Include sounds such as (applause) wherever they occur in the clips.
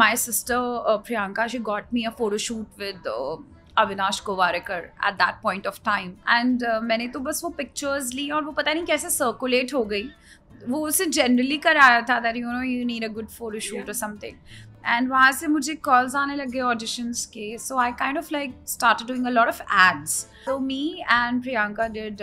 my sister uh, Priyanka, she got me a photo shoot with uh, Avinash Gowariker at that point of time and मैंने तो बस वो pictures ली और वो पता नहीं कैसे सर्कुलेट हो गई वो उसे जनरली कराया था that you know you need a good photo shoot और समथिंग एंड वहाँ से मुझे कॉल्स आने लगे ऑडिशंस के so I kind of like start doing a lot of ads तो me and Priyanka did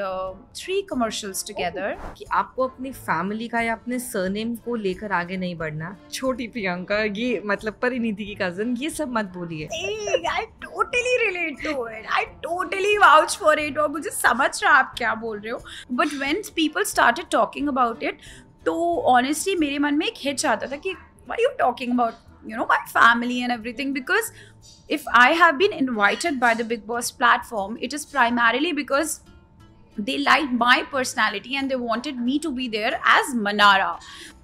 three commercials together कि आपको अपनी फैमिली का या अपने सरनेम को लेकर आगे नहीं बढ़ना छोटी प्रियंका ये मतलब परिनीति की कजन ये सब मत बोलिए I totally relate to it I totally vouch for it और मुझे समझ रहा आप क्या बोल रहे हो but when people started talking about it तो ऑनेस्टली मेरे मन में एक हिच आता था कि what you talking about you know my family and everything because if i have been invited by the big boss platform it is primarily because they liked my personality and they wanted me to be there as manara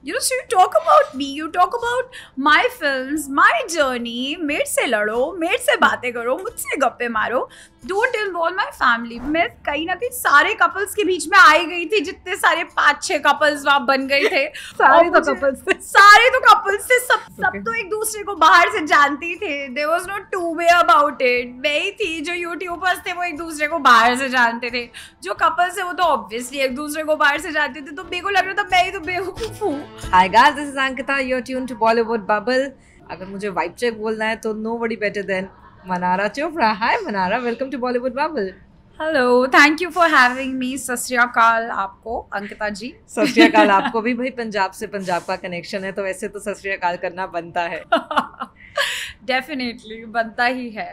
you know you talk about me you talk about my film my journey मेड से लड़ो made से बातें करो मुझसे गप्पे मारो don't involve my family मैं कहीं ना कहीं सारे कपल्स के बीच में आई गई थी जितने सारे पाँच छः कपल्स वहाँ बन गए थे सारे तो कपल्स थे सारे तो कपल्स थे सब okay. सब तो एक दूसरे को बाहर से जानती थे there was no two way about it मैं ही थी जो यूट्यूबर्स थे वो एक दूसरे को बाहर से जानते थे जो कपल्स थे वो तो ऑब्वियसली एक दूसरे को बाहर से जानते थे तो मेरे को लग रहा था मैं ही तो बेवकूफ़ हूँ hi guys this is Ankita you are tune to Bollywood bubble अगर मुझे वाइब चेक बोलना है तो no buddy better than Manara Chopra hi Manara welcome to Bollywood bubble hello thank you for having me सस्काल आपको अंकिता जी सस्काल (laughs) आपको भी भाई पंजाब से पंजाब का कनेक्शन है तो वैसे तो सस्काल करना बनता है डेफिनेटली (laughs) बनता ही है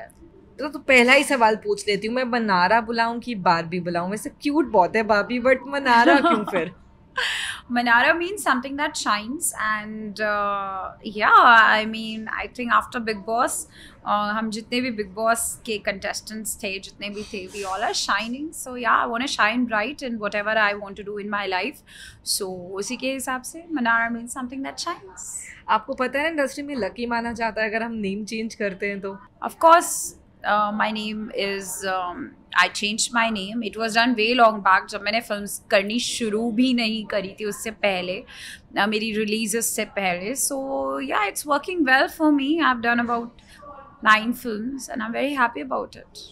तो, तो पहला ही सवाल पूछ लेती हूँ मैं मनारा बुलाऊं कि भी बुलाऊं वैसे क्यूट बहुत है बाबी बट मनारा क्यों (laughs) फिर Manara means something that shines, and uh, yeah, I mean, I think after Big Boss, uh, हम जितने भी Big Boss के contestants थे, जितने भी थे, we all are shining. So yeah, I want to shine bright in whatever I want to do in my life. So उसी के हिसाब से Manara means something that shines. आपको पता है इंडस्ट्री में लकी माना जाता है अगर हम नेम चेंज करते हैं तो of course my name is I change my name it was done way long back जब मैंने फिल्म करनी शुरू भी नहीं करी थी उससे पहले uh, मेरी रिलीज से पहले so yeah it's working well for me I have done about nine film and I am very happy about it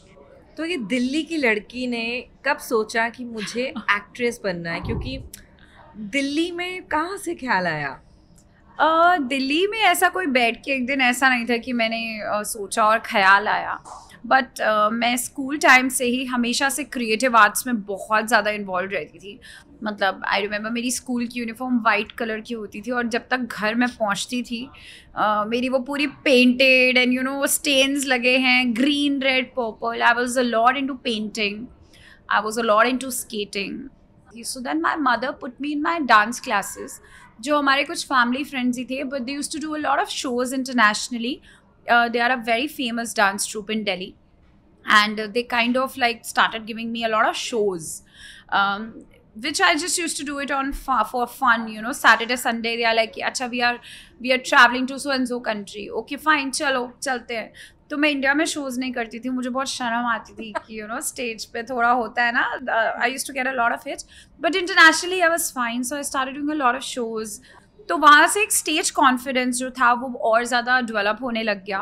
तो ये दिल्ली की लड़की ने कब सोचा कि मुझे एक्ट्रेस बनना है क्योंकि दिल्ली में कहाँ से ख्याल आया दिल्ली में ऐसा कोई बैठ के एक दिन ऐसा नहीं था कि मैंने uh, सोचा और ख्याल आया बट uh, मैं स्कूल टाइम से ही हमेशा से क्रिएटिव आर्ट्स में बहुत ज़्यादा इन्वॉल्व रहती थी मतलब आई रिमेम्बर मेरी स्कूल की यूनिफॉर्म वाइट कलर की होती थी और जब तक घर में पहुंचती थी uh, मेरी वो पूरी पेंटेड एंड यू नो वो स्टेन्स लगे हैं green red purple I was a lot into painting I was a lot into skating so then my mother put me in my dance classes जो हमारे कुछ family friends ही थे but they use to do a lot of shows internationally they are a very famous dance troupe in Delhi and they kind of like started giving me a lot of shows which I just use to do it on for fun you know Saturday Sunday they are like अच्छा we are we are travelling to so and जो country okay fine चलो चलते हैं तो मैं India में shows नहीं करती थी मुझे बहुत शर्म आती थी कि यू नो स्टेज पे थोड़ा होता है ना I use to get a lot of hit but internationally I was fine so I started doing a lot of shows तो वहाँ से एक स्टेज कॉन्फिडेंस जो था वो और ज़्यादा डेवलप होने लग गया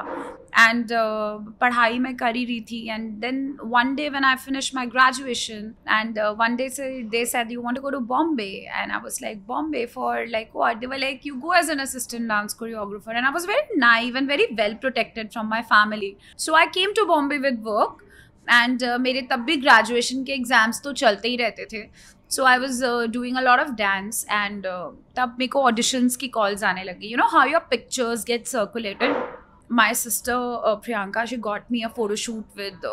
एंड uh, पढ़ाई मैं कर ही रही थी and then one day one I finish my graduation and one day से they said you want go to Bombay and I was like Bombay for like what they like you go as an assistant dance choreographer and I was very naive and very well protected from my family so I came to Bombay with work and मेरे तब भी graduation के exams तो चलते ही रहते थे so I was doing a lot of dance and तब मेरे को ऑडिशंस की कॉल्स आने लगी you know how your pictures get circulated my sister Priyanka she got me a photoshoot with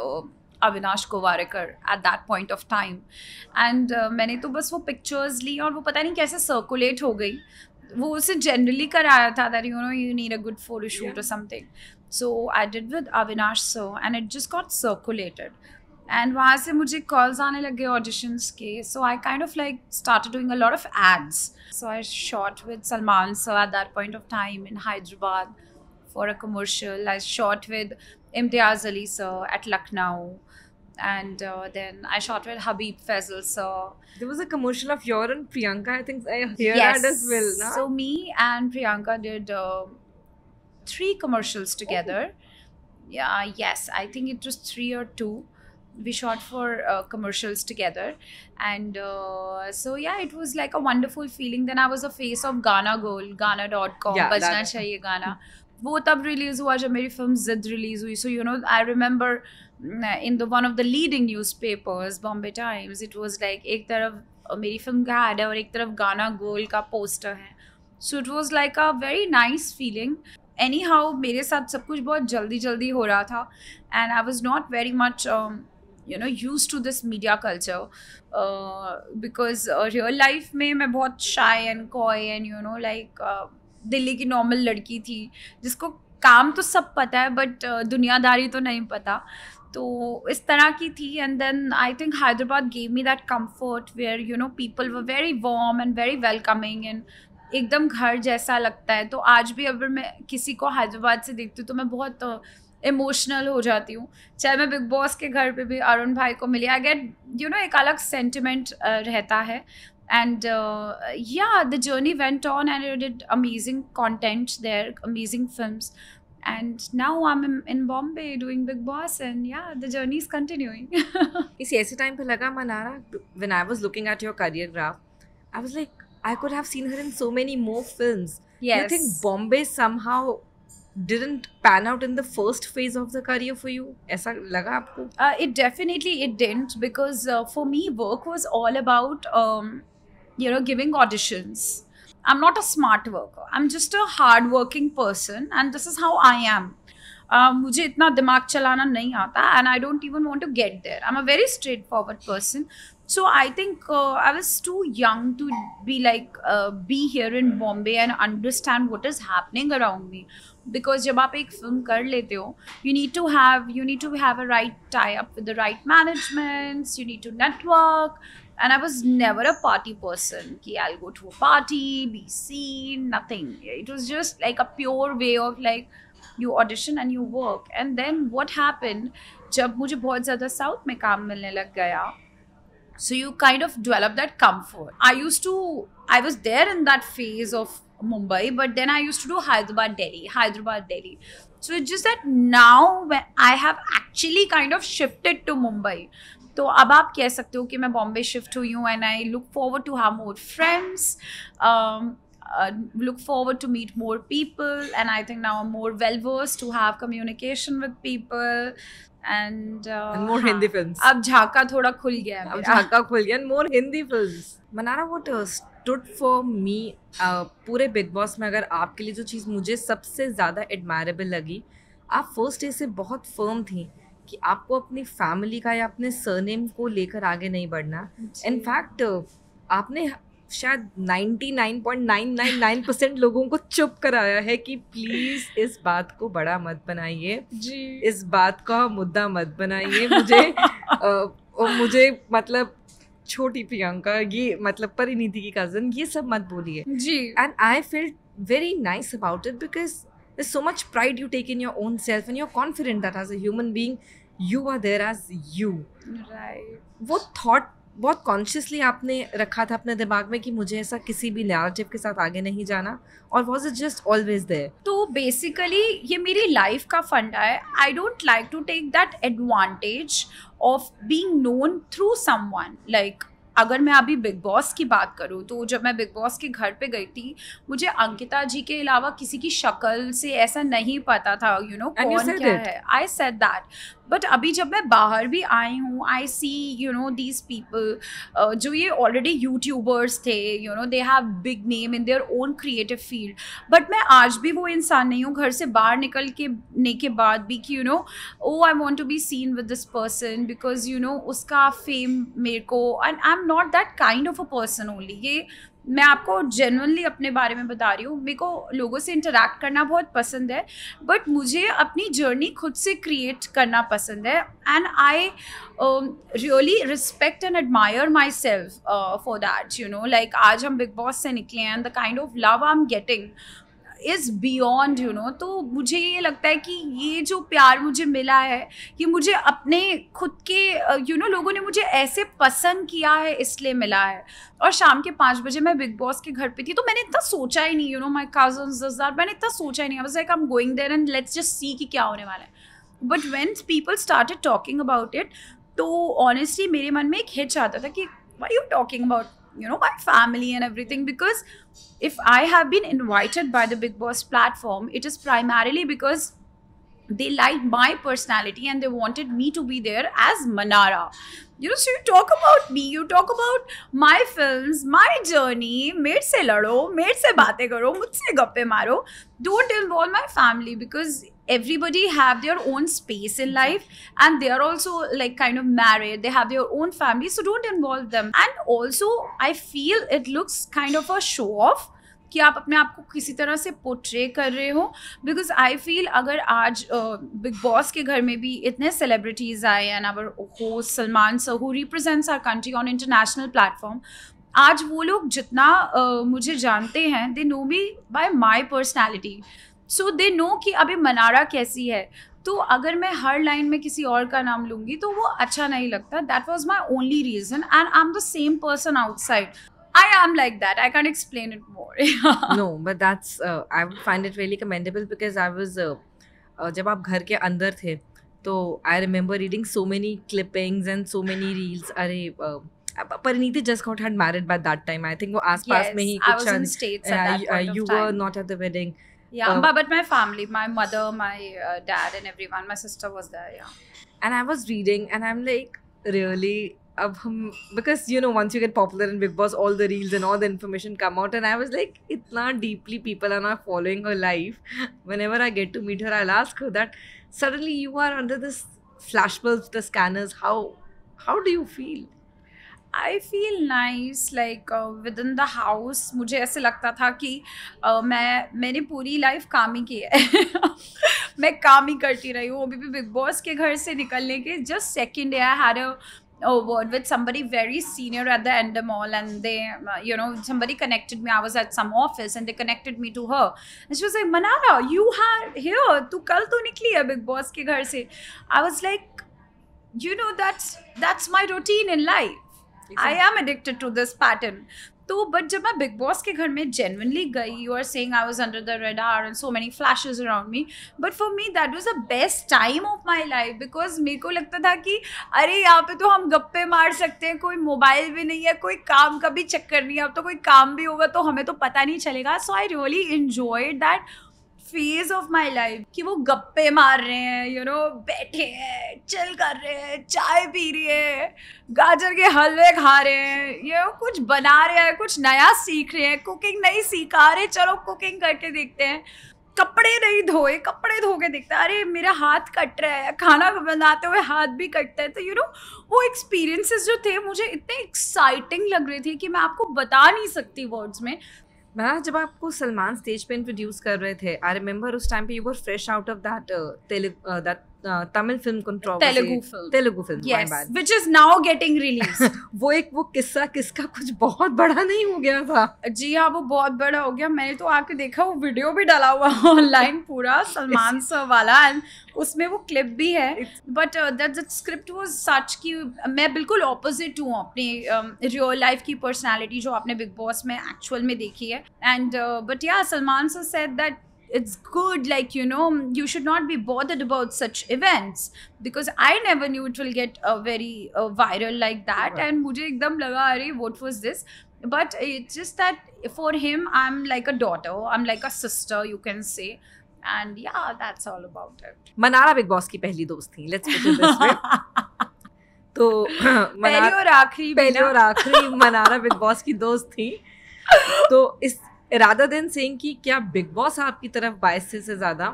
Avinash Gowariker at that point of time and मैंने तो बस वो पिक्चर्स ली और वो पता नहीं कैसे सर्कुलेट हो गई वो उसे जनरली कराया था that you know you need a good photoshoot और something so I did with Avinash so and it just got circulated and वहाँ से मुझे कॉल्स आने लगे ऑडिशंस के so I kind of like start doing a lot of ads so I shot with Salman sir at that point of time in Hyderabad for a commercial I shot with Imtiaz Ali sir at Lucknow and uh, then I shot with Habib Faisal. So there was a commercial of your and Priyanka. I think I hear yes. that as well. Na? So me and Priyanka did uh, three commercials together. Oh. Yeah, yes, I think it was three or two we shot for uh, commercials together and uh, so yeah it was like a wonderful feeling then i was a face of ghana Gold, ghana.com yeah, bajna chahiye ghana wo tab release hua jab meri film zid release hui so you know i remember mm, in the one of the leading newspapers bombay times it was like ek taraf meri film ka ad hai aur ek taraf ghana goal ka poster hai so it was like a very nice feeling anyhow mere sath sab kuch bahut jaldi jaldi ho raha tha and i was not very much um, you know use to this media culture because real life में मैं बहुत shy and coy and you know like Delhi की normal लड़की थी जिसको काम तो सब पता है बट uh, दुनियादारी तो नहीं पता तो इस तरह की थी and then I think Hyderabad gave me that comfort where you know people were very warm and very welcoming and एकदम घर जैसा लगता है तो आज भी अगर मैं किसी को हैदराबाद से देखती हूँ तो मैं बहुत uh, इमोशनल हो जाती हूँ चाहे मैं बिग बॉस के घर पे भी अरुण भाई को मिली आई गेट यू नो एक अलग सेंटिमेंट uh, रहता है and yeah the journey went on and you did amazing content there amazing film and now I am in Bombay doing Bigg Boss and yeah the journey is continuing इसी ऐसे time पर लगा Manara when I was looking at your career graph I was like I could have seen her in so many more film Bombay somehow didn't pan out in the first phase of the career for you aisa laga aapko uh, it definitely it didn't because uh, for me work was all about um, you know giving auditions I'm not a smart worker I'm just a hard working person and this is how I am uh, मुझे इतना दिमाग चलाना नहीं आता and I don't even want to get there I am a very straightforward person So I think uh, I was too young to be like uh, be here in Bombay and understand what is happening around me. Because जब आप एक film कर लेते हो you need to have you need to have a right tie up with the right managements you need to network and I was never a party person. Ki I'll go to a party, be seen, nothing. It was just like a pure way of like you audition and you work. And then what happened? जब मुझे बहुत ज़्यादा south में काम मिलने लग गया so you kind of develop that comfort. I used to, I was there in that phase of Mumbai, but then I used to do Hyderabad, Delhi, Hyderabad, Delhi. So it's just that now when I have actually kind of shifted to Mumbai. तो अब आप कह सकते हो कि मैं Bombay shift हुई हूँ and I look forward to have more friends look forward to meet more people and i think now i'm more well versed to have communication with people and more Hindi film अब झाका थोड़ा खुल गया अब झाका खुल गया more Hindi film Manara what टूट फॉर मी पूरे बिग बॉस में अगर आपके लिए जो चीज़ मुझे सबसे ज़्यादा एडमायरेबल लगी आप फर्स्ट डे से बहुत फर्म थी कि आपको अपनी फैमिली का या अपने सरनेम को लेकर आगे नहीं बढ़ना इनफैक्ट uh, आपने शायद 99.999 परसेंट लोगों को चुप कराया है कि प्लीज इस बात को बड़ा मत बनाइए इस बात का मुद्दा मत बनाइए मुझे आ, (laughs) मुझे मतलब छोटी प्रियंका ये मतलब परिणीति की कजन ये सब मत बोलिए जी and I feel very nice about it because there's so much pride you take in your own self and you're confident that as a human being you are there as you वो thought बहुत consciously आपने रखा था अपने दिमाग में कि मुझे ऐसा किसी भी नैरेटिव के साथ आगे नहीं जाना और was it just always there तो बेसिकली ये मेरी लाइफ का फंडा है I don't like to take that advantage of being known through some like अगर मैं अभी बिग बॉस की बात करूँ तो जब मैं बिग बॉस के घर पे गई थी मुझे अंकिता जी के अलावा किसी की शक्ल से ऐसा नहीं पता था यू you नो know, कौन क्या it. है आई सेट दैट बट अभी जब मैं बाहर भी आई हूँ I see you know these people जो ये ऑलरेडी यूट्यूबर्स थे you know they have big name in their own creative field but मैं आज भी वो इंसान नहीं हूँ घर से बाहर निकल के ने के बाद भी कि you know o I want to be seen with this person because you know उसका फेम मेरे को and I am not that kind of a person only ये मैं आपको जनरली अपने बारे में बता रही हूँ मेरे को लोगों से इंटरेक्ट करना बहुत पसंद है बट मुझे अपनी जर्नी खुद से क्रिएट करना पसंद है and I really respect and admire myself for that you know like आज हम बिग बॉस से निकले हैं and the kind of love I am getting is beyond you know तो मुझे ये लगता है कि ये जो प्यार मुझे मिला है ये मुझे अपने खुद के यू you नो know, लोगों ने मुझे ऐसे पसंद किया है इसलिए मिला है और शाम के पाँच बजे मैं बिग बॉस के घर पे थी तो मैंने इतना सोचा ही नहीं यू नो माई कजन्स मैंने इतना सोचा ही नहीं बस like I am going there and let's just see कि क्या होने वाला है but when people started talking about it तो ऑनेस्टली मेरे मन में एक हिच आता था कि why you talking about you know my family and everything because if i have been invited by the big boss platform it is primarily because they liked my personality and they wanted me to be there as Manara. You know, so you talk about me, you talk about my films, my journey, मेड se lado, मेड se baate karo, मुझसे gappe maro. Don't involve my family because everybody have their own space in life and they are also like kind of married they have their own family so don't involve them and also i feel it looks kind of a show off कि आप अपने आप को किसी तरह से portray कर रहे हो बिकॉज आई फील अगर आज बिग बॉस के घर में भी इतने सेलिब्रिटीज़ आए and our host Salman sir who represents our country on international platform आज वो लोग जितना uh, मुझे जानते हैं they know me by my personality so they know कि अभी मनारा कैसी है तो अगर मैं हर लाइन में किसी और का नाम लूंगी तो वो अच्छा नहीं लगता that was my only reason and I am the same person outside I am like that. I can't explain it more. (laughs) no, but that's uh, I would find it really commendable because I was uh, uh, जब आप घर के अंदर थे so many remember reading so many clippings and so many reels अरे Parineeti just got had married by that time I think वो आसपास yes, में ही कुछ uh, uh, Yeah, but, my family, my mother, my dad, and everyone, my sister was there. Yeah. And I was reading, and I'm like, really, अब हम because you know once you get popular in Bigg Boss all the reels and all the information come out and I was like इतना deeply people are not following our life whenever I get to meet her I last that suddenly you are under this flash bulb the scanners how how do you feel I feel nice like within the house मुझे ऐसे लगता था कि uh, मैं मैंने पूरी life काम ही की है (laughs) मैं काम ही करती रही हूँ अभी भी बिग बॉस के घर से निकलने के just second year had a word with somebody very senior at the end of mall and they uh, you know somebody connected me i was at some office and they connected me to her and she was like manara you are here tu kal to nikli hai big boss ke ghar se i was like you know that's that's my routine in life exactly. i am addicted to this pattern तो but जब मैं Bigg Boss के घर में genuinely गई you are saying I was under the are and so many flashes around me but for me that was the best time of my life because मेरे को लगता था कि अरे यहाँ पे तो हम गप्पे मार सकते हैं कोई मोबाइल भी नहीं है कोई काम का भी चक्कर नहीं है अब तो कोई काम भी होगा तो हमें तो पता नहीं चलेगा so I really enjoy that phase of my life कि वो गप्पे मार रहे हैं यू you नो know, बैठे हैं चिल कर रहे हैं चाय पी रही है गाजर के हलवे खा रहे हैं ये you know, कुछ बना रहे हैं कुछ नया सीख रहे हैं कुकिंग नहीं सीखा रहे चलो कुकिंग करके देखते हैं कपड़े नहीं धोए कपड़े धो के देखते है अरे मेरा हाथ कट रहा है खाना बनाते हुए हाथ भी कटता है तो यू you नो know, वो एक्सपीरियंसेस जो थे मुझे इतने एक्साइटिंग लग रहे थे कि मैं आपको बता नहीं सकती वर्ड्स में मैं जब आपको सलमान स्टेज पे इंट्रोड्यूस कर रहे थे आई रिमेंबर उस टाइम पे you were fresh out of that that Tamil film Telugu film which is now getting release वो एक वो किस्सा किसका कुछ बहुत बड़ा नहीं हो गया था जी हाँ वो बहुत बड़ा हो गया मैंने तो आके देखा वो वीडियो भी डाला हुआ ऑनलाइन पूरा सलमान सर वाला एंड उसमें वो क्लिप भी है but that that script was such की मैं बिल्कुल ऑपोजिट हूँ अपने रियल um, लाइफ की पर्सनालिटी जो आपने बिग बॉस में एक्चुअल में देखी है एंड बट या Salman sir said that it's good like you know you should not be bothered about such events because i never knew it will get a uh, very uh, viral like that right. and mujhe ekdam laga are what was this but it's just that for him i'm like a daughter i'm like a sister you can say and yeah that's all about it manara big boss ki pehli dost thi let's put it this way (laughs) तो Mannara, Pehli और आखिरी Manara Big Boss ki dost thi. तो इस rather दिन सिंह कि क्या big boss आपकी तरफ बायस से ज़्यादा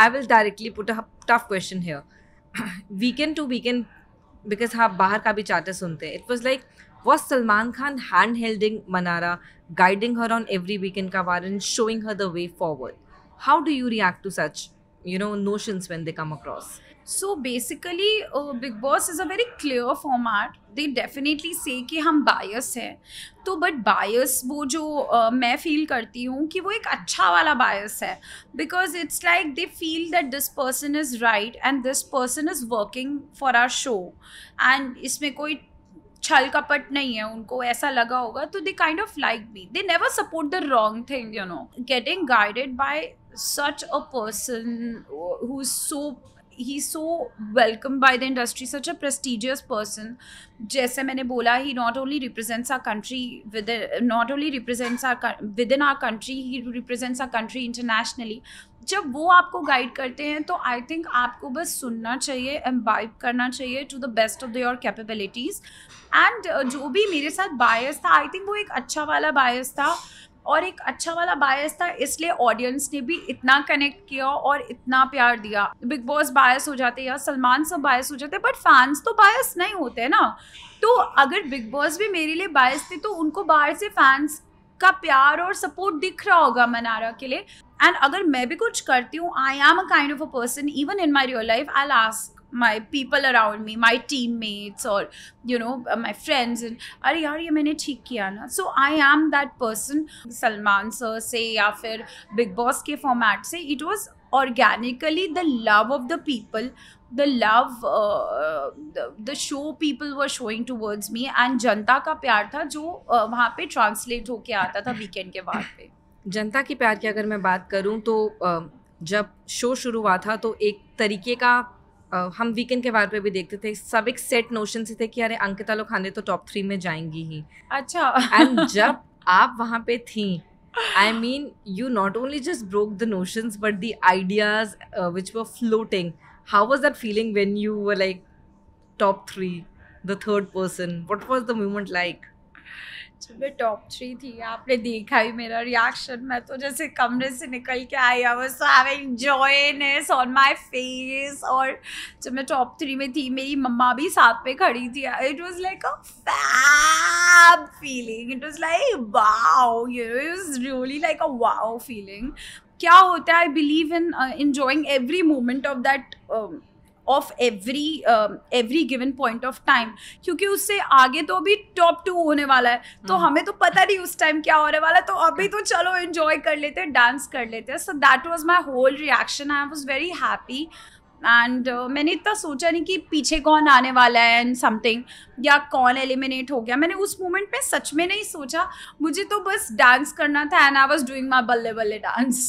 I will directly put a tough question है वीकेंड टू वीकेंड बिकॉज आप बाहर का भी चार्टर सुनते हैं it was like was Salman Khan hand holding Manara guiding her on every weekend का वार and showing her the way forward how do you react to such you know notions when they come across so basically Bigg Boss is a very clear art they definitely से कि हम बायस हैं तो but बायस वो जो uh, मैं feel करती हूँ कि वो एक अच्छा वाला बायस है because it's like they feel that this person is right and this person is working for our show and इसमें कोई छल कपट नहीं है उनको ऐसा लगा होगा तो they kind of like me they never support the wrong thing you know getting guided by such a person who so he so welcome by the industry such a prestigious person जैसे मैंने बोला he not only represents our country with not only represents our within our country he represents our country internationally जब वो आपको guide करते हैं तो I think आपको बस सुनना चाहिए एम्बाइब करना चाहिए to the best of the your capabilities and जो भी मेरे साथ बायस था आई थिंक वो एक अच्छा वाला बायस था और एक अच्छा वाला बायस था इसलिए ऑडियंस ने भी इतना कनेक्ट किया और इतना प्यार दिया बिग बॉस बायस हो जाते या सलमान सब बायस हो जाते बट फैंस तो बायस नहीं होते ना तो अगर बिग बॉस भी मेरे लिए बायस थे तो उनको बाहर से फैंस का प्यार और सपोर्ट दिख रहा होगा मनारा के लिए एंड अगर मैं भी कुछ करती हूँ I am a kind of a person even in my real life I ask my people around me my team mates और you know my friends and अरे यार ये मैंने ठीक किया ना so I am that person Salman sir से या फिर बिग बॉस के फॉर्मेट से it was organically the love of the people the love the show people were showing two words me and जनता का प्यार था जो uh, वहाँ पे ट्रांसलेट होके आता था वीकेंड के बाद पे जनता के प्यार की अगर मैं बात करूँ तो uh, जब शो शुरू हुआ था तो एक तरीके का हम वीकेंड के बारे पे भी देखते थे सब एक सेट नोशन से थे कि अरे अंकिता लोग खाने तो टॉप थ्री में जाएंगी ही अच्छा एंड (laughs) जब आप वहाँ पे थी I mean you not only just broke the notions but the ideas which were floating how was that feeling when you were like top three the third person what was the moment like सुबह top three थी आपने देखा ही मेरा reaction मैं तो जैसे कमरे से निकल के I I was having joyness on my face और जब मैं टॉप थ्री में थी मेरी मम्मा भी साथ पे खड़ी थी it was like a fab feeling it was like wow you know it was really like a wow feeling क्या होता है I believe in enjoying every moment of that of every every given point of time क्योंकि उससे आगे तो अभी top to होने वाला है तो हम्म। हमें तो पता नहीं उस टाइम क्या होने वाला तो अभी तो चलो इन्जॉय कर लेते हैं डांस कर लेते हैं so that was my whole reaction I was very happy and uh, मैंने इतना सोचा नहीं कि पीछे कौन आने वाला है एंड समथिंग या कौन एलिमिनेट हो गया मैंने उस मोमेंट में सच में नहीं सोचा मुझे तो बस डांस करना था and I was doing my बल्ले बल्ले dance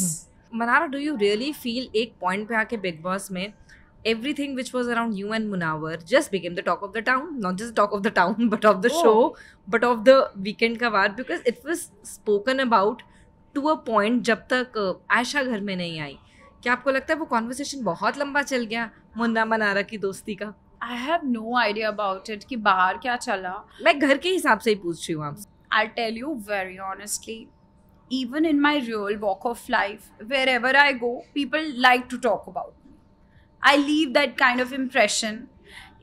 Manara do you really feel एक पॉइंट पे आके बिग बॉस में everything which was around you and Munawar just became the talk of the town. Not just the talk of the town, but of the oh. show, but of the weekend ka baad because it was spoken about to a point जब तक आयशा घर में नहीं आई क्या आपको लगता है वो कॉन्वर्सेशन बहुत लंबा चल गया मुन्ना मनारा की दोस्ती का I have no idea about it कि बाहर क्या चला मैं घर के हिसाब से ही पूछ रही हूँ आपसे I tell you very honestly even in my real walk of life wherever I go people like to talk about I leave that kind of impression.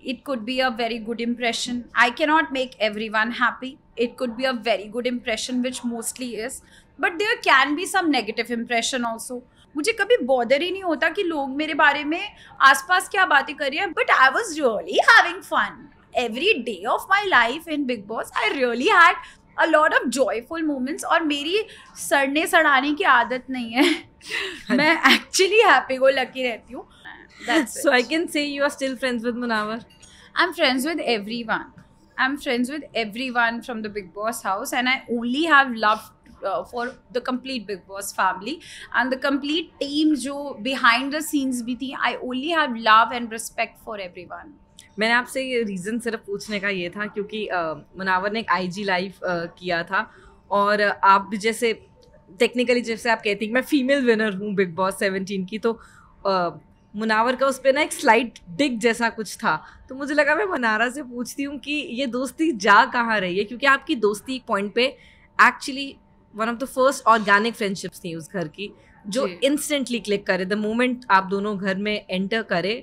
It could be a very good impression. I cannot make everyone happy. It could be a very good impression, which mostly is. But there can be some negative impression also. मुझे कभी bother ही नहीं होता कि लोग मेरे बारे में आसपास क्या बातें कर रहे हैं but I was really having fun every day of my life in Bigg Boss I really had a lot of joyful moments और मेरी सड़ने सड़ाने की आदत नहीं है मैं एक्चुअली हैप्पी गो लकी रहती हूँ That's so it. I can say you are still friends with Munawar. I'm friends with everyone. I'm friends with everyone from the Big Boss house, and I only have love uh, for the complete Big Boss family and the complete team जो behind the scenes भी थी. I only have love and respect for everyone. मैंने आपसे ये reason सिर्फ पूछने का ये था क्योंकि मुनावर ने एक आईजी लाइव किया था और आप जैसे टेक्निकली जैसे आप कहती हैं मैं फीमेल विनर हूँ बिग बॉस सेवनटीन की तो मुनावर का उस पर ना एक स्लाइड डिग जैसा कुछ था तो मुझे लगा मैं मनारा से पूछती हूँ कि ये दोस्ती जा कहाँ रही है क्योंकि आपकी दोस्ती एक पॉइंट पे actually one of the first organic friendships थी उस घर की जो इंस्टेंटली क्लिक करे द मोमेंट आप दोनों घर में एंटर करे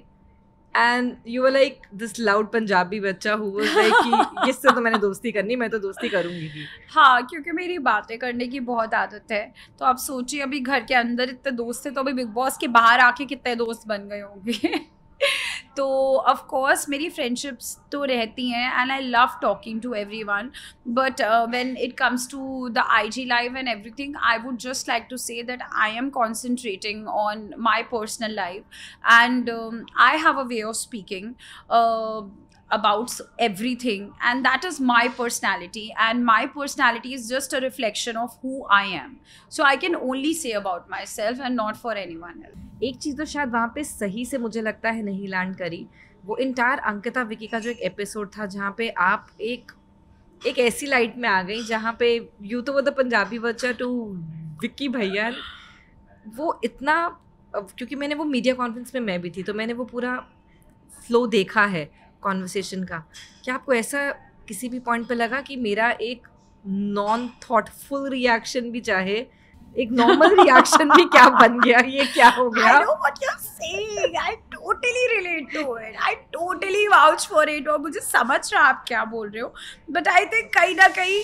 and you were like this loud Punjabi बच्चा हु कि इससे तो मैंने दोस्ती करनी मैं तो दोस्ती करूंगी ही हाँ क्योंकि मेरी बातें करने की बहुत आदत है तो आप सोचिए अभी घर के अंदर इतने दोस्त थे तो अभी बिग बॉस के बाहर आके कितने दोस्त बन गए होंगे तो ऑफकोर्स मेरी फ्रेंडशिप्स तो रहती हैं and I love talking to everyone but when it comes to the I G life and everything I would just like to say that I am concentrating on my personal life and I have a way of speaking about everything. And that is my personality. And my personality is just a reflection of who I am. So I can only say about myself and not for anyone else. ek cheez to shayad wahan pe sahi se mujhe lagta hai nahi land kari वो entire Ankita Vicky का जो एक episode था जहाँ पे आप एक एक ऐसी लाइट में आ गई जहाँ पे यू तो वो द पंजाबी बच्चा टू विक्की भैया वो इतना क्योंकि मैंने वो मीडिया कॉन्फ्रेंस में मैं भी थी तो मैंने वो पूरा फ्लो देखा है कॉन्वर्सेशन का क्या आपको ऐसा किसी भी पॉइंट पे लगा कि मेरा एक नॉन थॉटफुल रिएक्शन भी चाहे एक नॉर्मल रिएक्शन (laughs) भी क्या बन गया ये क्या हो गया I know what you are saying I totally relate to it I totally vouch for it और मुझे समझ रहा आप क्या बोल रहे हो बट आई थिंक कहीं ना कहीं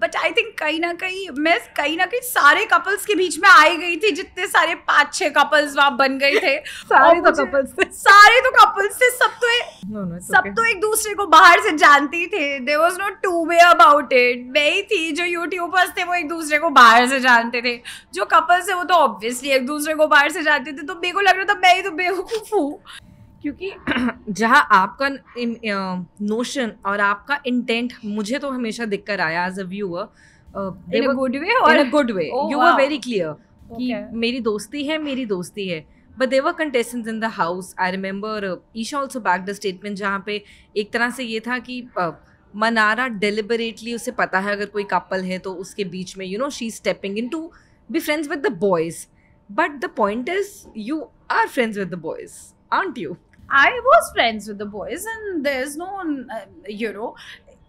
बट आई थिंक कहीं ना कहीं मैं कहीं ना कहीं सारे कपल्स के बीच में आई गई थी जितने सारे पांच छह कपल्स वहां बन गए थे (laughs) तो (laughs) सारे तो कपल्स थे सारे तो कपल्स थे सब तो ए, no, no, सब okay. तो एक दूसरे को बाहर से जानती थे there was no two way about it मैं ही थी जो यूट्यूबर्स थे वो एक दूसरे को बाहर से जानते थे जो कपल्स थे वो तो ऑब्वियसली एक दूसरे को बाहर से जानते थे तो मेरे को लग रहा था मैं ही तो बेवकूफ़ हूँ क्योंकि जहाँ आपका नोशन और आपका इंटेंट मुझे तो हमेशा दिख कर आया as a viewer good way और good way you are very clear कि मेरी दोस्ती है मेरी दोस्ती है but there were contestant in the house I remember Isha also back the statement जहाँ पे एक तरह से ये था कि uh, मनारा डेलिबरेटली उसे पता है अगर कोई कपल है तो उसके बीच में you know she stepping in to be friends with the boys but the point is you are friends with the boys aren't you I was friends with the boys, and there's no, uh, you know,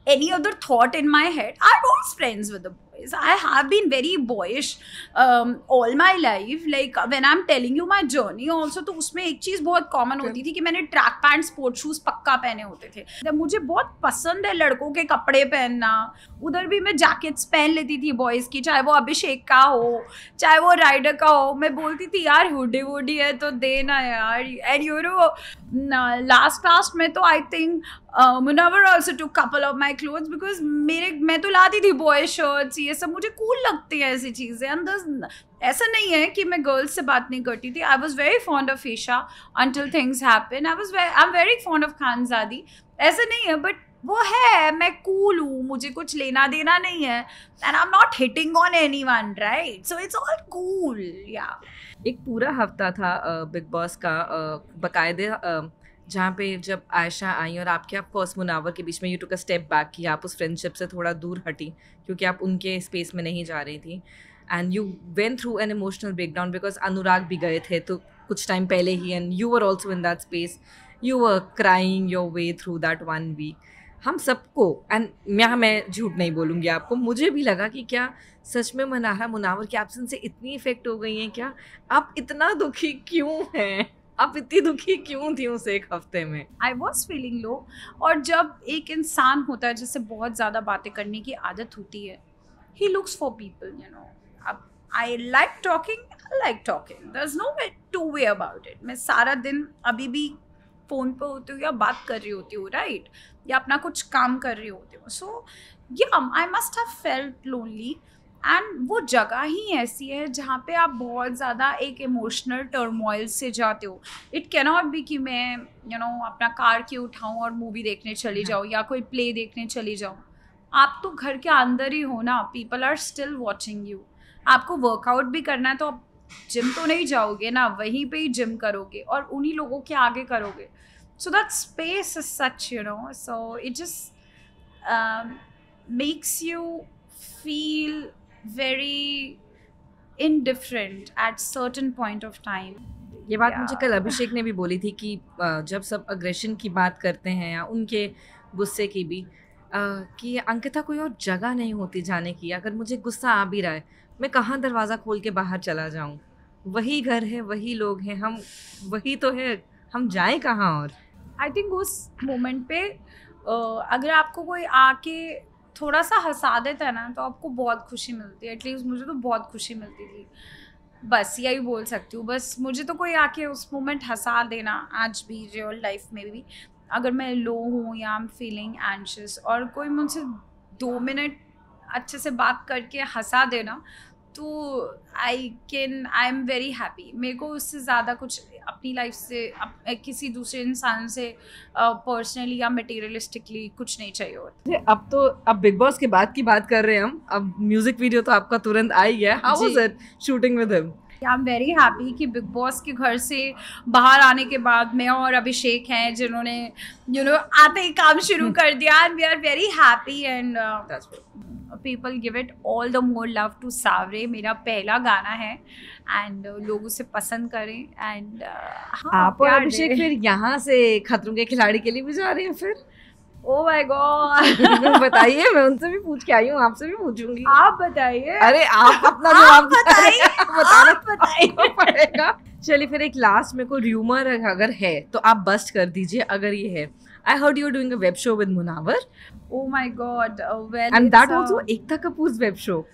any other thought in my head. I was friends with the boys guys. I have been very boyish um, all my life. Like when I'm telling you my journey also, तो उसमें एक चीज़ बहुत common होती थी कि मैंने track pants, sport shoes पक्का पहने होते थे. तो मुझे बहुत पसंद है लड़कों के कपड़े पहनना. उधर भी मैं जैकेट्स पहन लेती थी बॉयज़ की चाहे वो अभिषेक का हो चाहे वो राइडर का हो मैं बोलती थी यार हुडी वुडी है तो देना यार एंड यू लास्ट लास्ट में तो I think Munawar also to couple of my cloth because मेरे मैं तो लाती थी बॉय शर्ट्स ये सब मुझे कूल cool लगती है ऐसी चीज़ें अंदर ऐसा नहीं है कि मैं गर्ल्स से बात नहीं करती थी I was very fond of Isha until things happen I was I am very fond of Khanzaadi ऐसा नहीं है बट वो है मैं कूल cool हूँ मुझे कुछ लेना देना नहीं है and I am not hitting on anyone right so it's all cool या एक पूरा हफ्ता था बिग बॉस का बकायदे जहाँ पे जब आयशा आई और आपके आप फर्स्ट मुनावर के बीच में you took a step back किया आप उस फ्रेंडशिप से थोड़ा दूर हटी क्योंकि आप उनके स्पेस में नहीं जा रही थी and you went through an emotional breakdown because Anurag भी गए थे तो कुछ टाइम पहले ही and you are also in that space you are crying your way through that one week हम सबको एंड यहाँ मैं झूठ नहीं बोलूँगी आपको मुझे भी लगा कि क्या सच में मनाहरा मुनावर की एबसेंस से इतनी इफेक्ट हो गई है क्या आप इतना दुखी क्यों हैं आप इतनी दुखी क्यों थी उस एक हफ्ते में आई वॉज फीलिंग लो और जब एक इंसान होता है जिससे बहुत ज़्यादा बातें करने की आदत होती है he looks for people you know अब I like talking I like talking there is no way to way about it मैं सारा दिन अभी भी फ़ोन पे होती हूँ या बात कर रही होती हूँ राइट right? या अपना कुछ काम कर रही होती हूँ सो या I must have felt lonely and वो जगह ही ऐसी है जहाँ पे आप बहुत ज़्यादा एक इमोशनल टर्मोइल से जाते हो इट कैनॉट भी कि मैं यू you नो know, अपना कार के उठाऊँ और मूवी देखने चली हाँ। जाऊँ या कोई प्ले देखने चली जाऊँ आप तो घर के अंदर ही हो ना people are still watching you आपको वर्कआउट भी करना है तो आप जिम तो नहीं जाओगे ना वहीं पे ही जिम करोगे और उन्हीं लोगों के आगे करोगे so that space is such you know so it just makes you feel very indifferent at certain point of time ये बात yeah. मुझे कल अभिषेक ने भी बोली थी कि जब सब अग्रेशन की बात करते हैं या उनके गुस्से की भी कि अंकिता कोई और जगह नहीं होती जाने की अगर मुझे गुस्सा आ भी रहा है मैं कहाँ दरवाज़ा खोल के बाहर चला जाऊँ वही घर है वही लोग हैं हम वही तो है हम जाएँ कहाँ और आई थिंक उस मोमेंट पे अगर आपको कोई आके थोड़ा सा हंसा देता है ना तो आपको बहुत खुशी मिलती है एटलीस्ट मुझे तो बहुत खुशी मिलती थी बस यही बोल सकती हूँ बस मुझे तो कोई आके उस मोमेंट हंसा देना आज भी रियल लाइफ में भी अगर मैं लो हूँ या आई एम फीलिंग एंशियस और कोई मुझसे दो मिनट अच्छे से बात करके हंसा देना तो I can I am very happy मेरे को उससे ज़्यादा कुछ अपनी लाइफ से अप, किसी दूसरे इंसान से पर्सनली uh, या मटेरियलिस्टिकली कुछ नहीं चाहिए होता अब तो अब बिग बॉस के बाद की बात कर रहे हैं हम अब म्यूजिक वीडियो तो आपका तुरंत ही गया how was it shooting with him I am very happy कि बिग बॉस के घर से बाहर आने के बाद मैं और अभिषेक हैं जिन्होंने यू you नो know, आते ही काम शुरू हम्म। कर दिया and we are very happy and people give it all the more love to सावरे मेरा पहला गाना है एंड uh, लोग उसे पसंद करें एंड uh, हाँ, आप और अभिषेक फिर यहाँ से खतरों के खिलाड़ी के लिए भी जा रहे हैं फिर ओ माय गॉड बताइए मैं उनसे भी पूछ के आई हूँ आपसे भी पूछूंगी आप बताइए अरे आप अपना जवाब बताइए (laughs) बताना बताइए तो पड़ेगा चलिए फिर एक लास्ट में को र्यूमर अगर है तो आप बस्ट कर दीजिए अगर ये है I heard you were doing a web show with Munawar. Oh my god. Uh, well, and that also um, Ekta Kapoor's web show.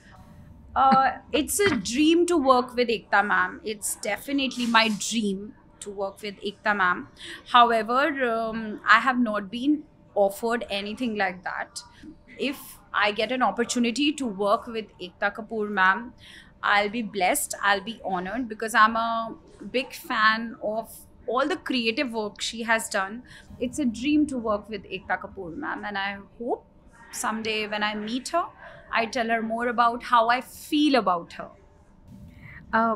Uh, it's a dream to work with Ekta ma'am. It's definitely my dream to work with Ekta ma'am. However, um, I have not been offered anything like that. If I get an opportunity to work with Ekta Kapoor ma'am, I'll be blessed, I'll be honored because I'm a big fan of all the creative work she has done. It's a dream to work with Ekta Kapoor, ma'am, and I hope someday when I meet her, I tell her more about how I feel about her. Uh,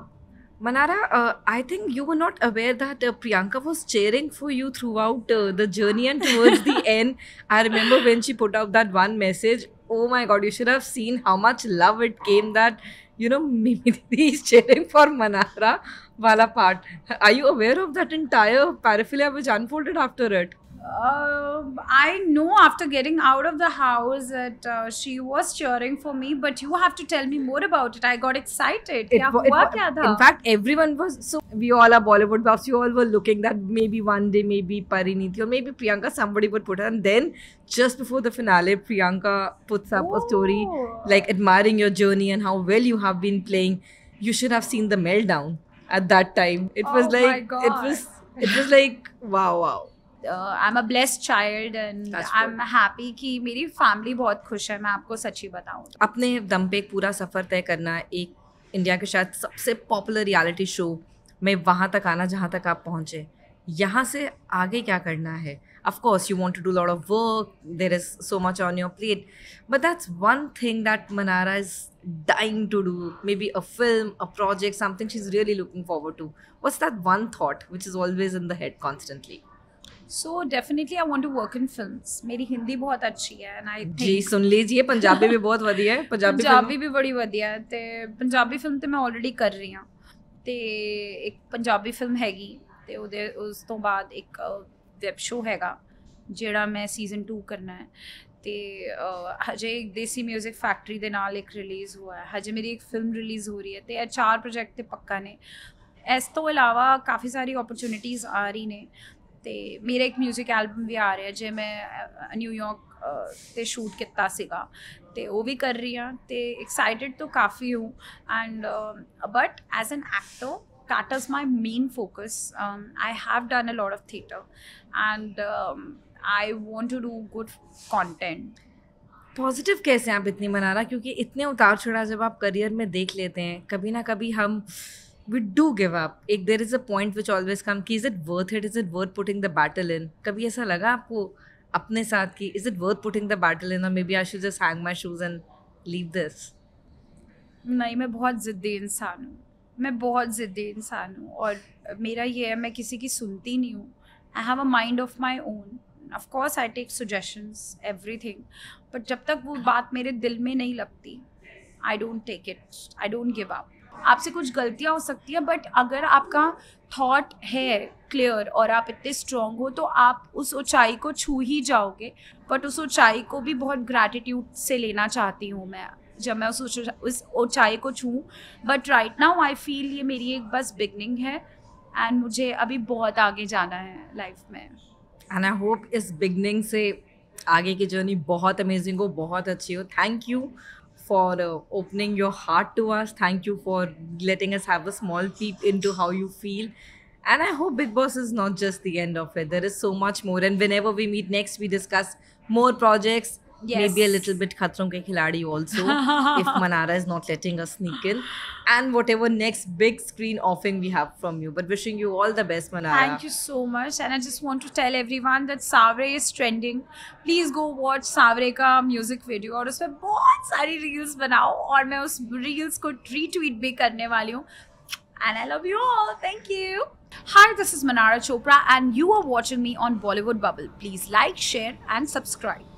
Manara, uh, I think you were not aware that uh, Priyanka was cheering for you throughout uh, the journey and towards the (laughs) end. I remember when she put out that one message, oh my god you should have seen how much love it came that you know (laughs) mimi didi is cheering for manara wala part are you aware of that entire paraphilia which unfolded after it uh, I know after getting out of the house that uh, she was cheering for me, but you have to tell me more about it. I got excited. It, w- it in fact, everyone was so we all are Bollywood buffs. We all were looking that maybe one day, maybe Pariniti or maybe Priyanka, somebody would put her. And then just before the finale, Priyanka puts up a story oh. like admiring your journey and how well you have been playing. You should have seen the meltdown at that time. It was oh it was it was like wow wow I am a blessed child and I am happy कि मेरी family बहुत खुश है मैं आपको सच्ची बताऊँ अपने दम पे पूरा सफ़र तय करना एक इंडिया के शायद सबसे पॉपुलर रियलिटी शो में वहाँ तक आना जहाँ तक आप पहुँचे यहाँ से आगे क्या करना है of course you want to do lot of work there is so much on your plate but that's one thing that Mannara is do maybe a film a project something she is really looking forward to what's that one thought which is always in the head constantly so definitely I want to work in films मेरी हिंदी बहुत अच्छी ਹੈ and I ਜੀ ਸੁਣ ਲੀਜੀਏ ਪੰਜਾਬੀ ਵੀ ਬਹੁਤ ਵਧੀਆ ਹੈ ਪੰਜਾਬੀ ਪੰਜਾਬੀ ਵੀ ਬੜੀ ਵਧੀਆ ਹੈ ਤੇ ਪੰਜਾਬੀ ਫਿਲਮ ਤੇ ਮੈਂ ਆਲਰੇਡੀ ਕਰ ਰਹੀ ਹਾਂ ਤੇ ਇੱਕ ਪੰਜਾਬੀ ਫਿਲਮ ਹੈਗੀ ਤੇ ਉਹਦੇ ਉਸ ਤੋਂ ਬਾਅਦ ਇੱਕ ਵੈਬ ਸ਼ੋ ਹੈਗਾ ਜਿਹੜਾ ਮੈਂ ਸੀਜ਼ਨ 2 ਕਰਨਾ ਹੈ ਤੇ ਹਜੇ ਇੱਕ ਦੇਸੀ 뮤직 ਫੈਕਟਰੀ ਦੇ ਨਾਲ ਇੱਕ ਰਿਲੀਜ਼ ਹੋਇਆ ਹੈ ਹਜੇ ਮੇਰੀ ਇੱਕ ਫਿਲਮ ਰਿਲੀਜ਼ ਹੋ ਰਹੀ ਹੈ ਤੇ ਇਹ ਚਾਰ ਪ੍ਰੋਜੈਕਟ ਤੇ ਪੱਕਾ ਨੇ ਇਸ ਤੋਂ ਇਲਾਵਾ ਕਾਫੀ ਸਾਰੀ ਓਪਰਚ्युनिटीज ਆ ਰਹੀ ਨੇ ਤੇ ਮੇਰਾ ਇੱਕ 뮤직 ਐਲਬਮ ਵੀ ਆ ਰਿਹਾ ਜੇ ਮੈਂ ਨਿਊਯਾਰਕ ਤੇ ਸ਼ੂਟ ਕੀਤਾ ਸੀਗਾ ਤੇ ਉਹ ਵੀ ਕਰ ਰਹੀ ਆ ਤੇ ਐਕਸਾਈਟਿਡ ਤਾਂ ਕਾਫੀ ਹੂੰ and but as an actor that is my main focus. Um, I have done a lot of theater and um, I want to do positive कैसे आप इतनी मना रहा क्योंकि इतने उतार चढ़ा जब आप करियर में देख लेते हैं कभी ना कभी हम वी डू गिव अप एक there is a point which always come कि is it worth it is it worth putting the battle in कभी ऐसा लगा आपको अपने साथ की is it worth putting the battle in और maybe I should hang my shoes and leave this नहीं मैं बहुत ज़िद्दी इंसान हूँ मैं बहुत ज़िद्दी इंसान हूँ और मेरा ये है मैं किसी की सुनती नहीं हूँ I have a mind of my own of course I take suggestions everything but जब तक वो बात मेरे दिल में नहीं लगती I don't take it I don't give up आपसे कुछ गलतियाँ हो सकती हैं बट अगर आपका थॉट है क्लियर और आप इतने स्ट्रांग हो तो आप उस ऊंचाई को छू ही जाओगे बट उस ऊंचाई को भी बहुत ग्रैटिट्यूड से लेना चाहती हूँ मैं जब मैं उस उस ऊंचाई को छूँ but right now I feel ये मेरी एक बस बिगनिंग है एंड मुझे अभी बहुत आगे जाना है लाइफ में एंड आई होप इस बिगनिंग से आगे की जर्नी बहुत अमेजिंग हो बहुत अच्छी हो thank you for uh, opening your heart to us. Thank you for letting us have a small peep into how you feel. And I hope Big Boss is not just the end of it. There is so much more. And whenever we meet next, we discuss more projects, Yes. Maybe a little bit Khatron Ke Khiladi also, if (laughs) Manara is not letting us sneak in. And whatever next big screen offering we have from you. But wishing you all the best, Manara. Thank you so much. And I just want to tell everyone that Savre is trending. Please go watch Savre ka music video और उसमें बहुत सारी reels बनाओ और मैं उस reels को retweet भी करने वाली हूँ. And I love you all. Thank you. Hi, this is Manara Chopra, and you are watching me on Bollywood Bubble. Please like, share, and subscribe.